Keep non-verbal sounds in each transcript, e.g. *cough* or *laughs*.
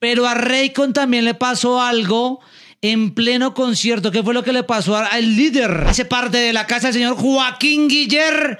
Pero a Raycon también le pasó algo en pleno concierto. ¿Qué fue lo que le pasó al líder? Hace parte de la casa del señor Joaquín Guillermo.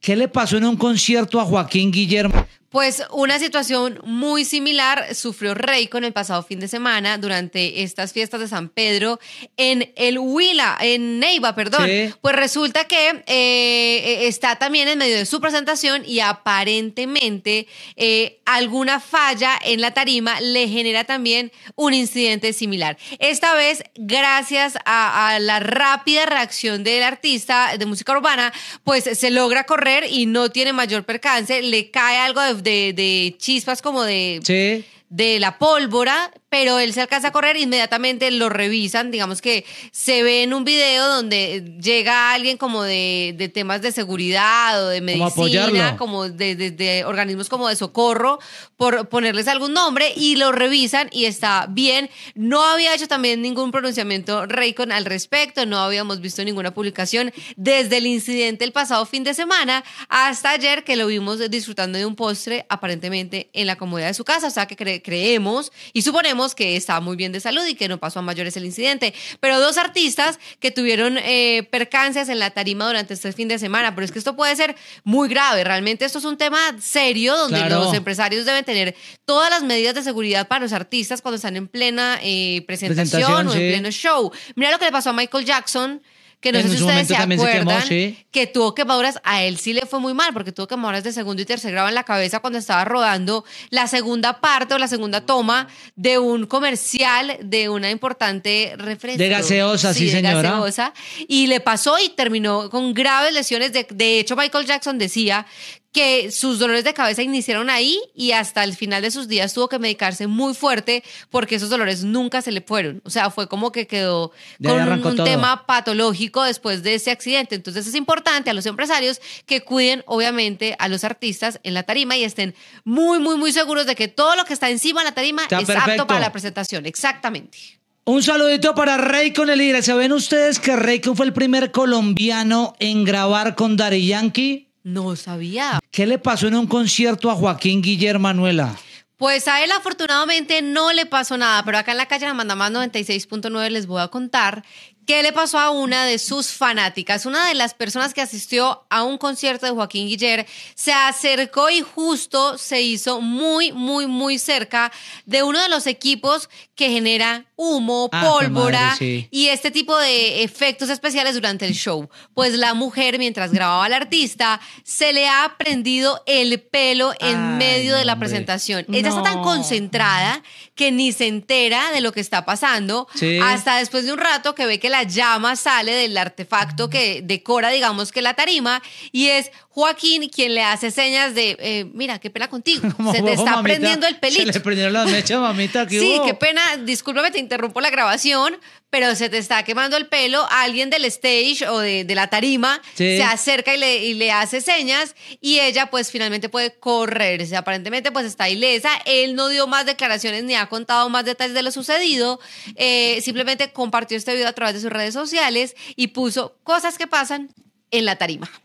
¿Qué le pasó en un concierto a Joaquín Guillermo? Pues una situación muy similar sufrió Rey con el pasado fin de semana durante estas fiestas de San Pedro en el Huila, en Neiva, perdón. Pues resulta que eh, está también en medio de su presentación y aparentemente eh, alguna falla en la tarima le genera también un incidente similar. Esta vez, gracias a, a la rápida reacción del artista de música urbana, pues se logra correr y no tiene mayor percance, le cae algo de de, de chispas como de... Sí de la pólvora, pero él se alcanza a correr, inmediatamente lo revisan, digamos que se ve en un video donde llega alguien como de, temas de seguridad o de medicina, como, de, organismos como de socorro, por ponerles algún nombre y lo revisan y está bien. No había hecho también ningún pronunciamiento Raycon al respecto, no habíamos visto ninguna publicación desde el incidente el pasado fin de semana hasta ayer que lo vimos disfrutando de un postre aparentemente en la comodidad de su casa, o sea que cree creemos y suponemos que está muy bien de salud y que no pasó a mayores el incidente. Pero dos artistas que tuvieron eh, percances en la tarima durante este fin de semana, pero es que esto puede ser muy grave. Realmente esto es un tema serio donde los empresarios deben tener todas las medidas de seguridad para los artistas cuando están en plena eh, presentación, o en pleno show. Mira lo que le pasó a Michael Jackson que no sé si ustedes se acuerdan que tuvo quemaduras, a él sí le fue muy mal, porque tuvo quemaduras de segundo y tercer grado en la cabeza cuando estaba rodando la segunda parte o la segunda toma de un comercial de una importante referencia. De gaseosa, sí, Gaseosa, y le pasó y terminó con graves lesiones. De, de hecho, Michael Jackson decía que sus dolores de cabeza iniciaron ahí y hasta el final de sus días tuvo que medicarse muy fuerte porque esos dolores nunca se le fueron. O sea, fue como que quedó con un, tema patológico después de ese accidente. Entonces es importante a los empresarios que cuiden obviamente a los artistas en la tarima y estén muy, muy, muy seguros de que todo lo que está encima de la tarima es apto para la presentación. Exactamente. Un saludito para con el Saben ustedes que Raycon fue el primer colombiano en grabar con Dari Yankee. No sabía. ¿Qué le pasó en un concierto a Joaquín Guillermo Manuela? Pues a él afortunadamente no le pasó nada, pero acá en la calle La Mandamás 96.9 les voy a contar ¿Qué le pasó a una de sus fanáticas? Una de las personas que asistió a un concierto de Joaquín Guiller se acercó y justo se hizo muy, muy, muy cerca de uno de los equipos que genera humo, ah, pólvora y este tipo de efectos especiales durante el show. Pues la mujer, mientras grababa al artista, se le ha prendido el pelo en medio de la presentación. Ella está tan concentrada que ni se entera de lo que está pasando hasta después de un rato que ve que la llama sale del artefacto que decora, digamos que la tarima, y es Joaquín quien le hace señas de, eh, mira, qué pena contigo, *laughs* se te está prendiendo el pelito. Se le mamita. ¿qué sí, qué pena, discúlpame, te interrumpo la grabación, pero se te está quemando el pelo, alguien del stage o de, la tarima se acerca y le, hace señas y ella pues finalmente puede correrse. Aparentemente pues está ilesa, él no dio más declaraciones ni ha contado más detalles de lo sucedido, eh, simplemente compartió este video a través de sus redes sociales y puso cosas que pasan en la tarima.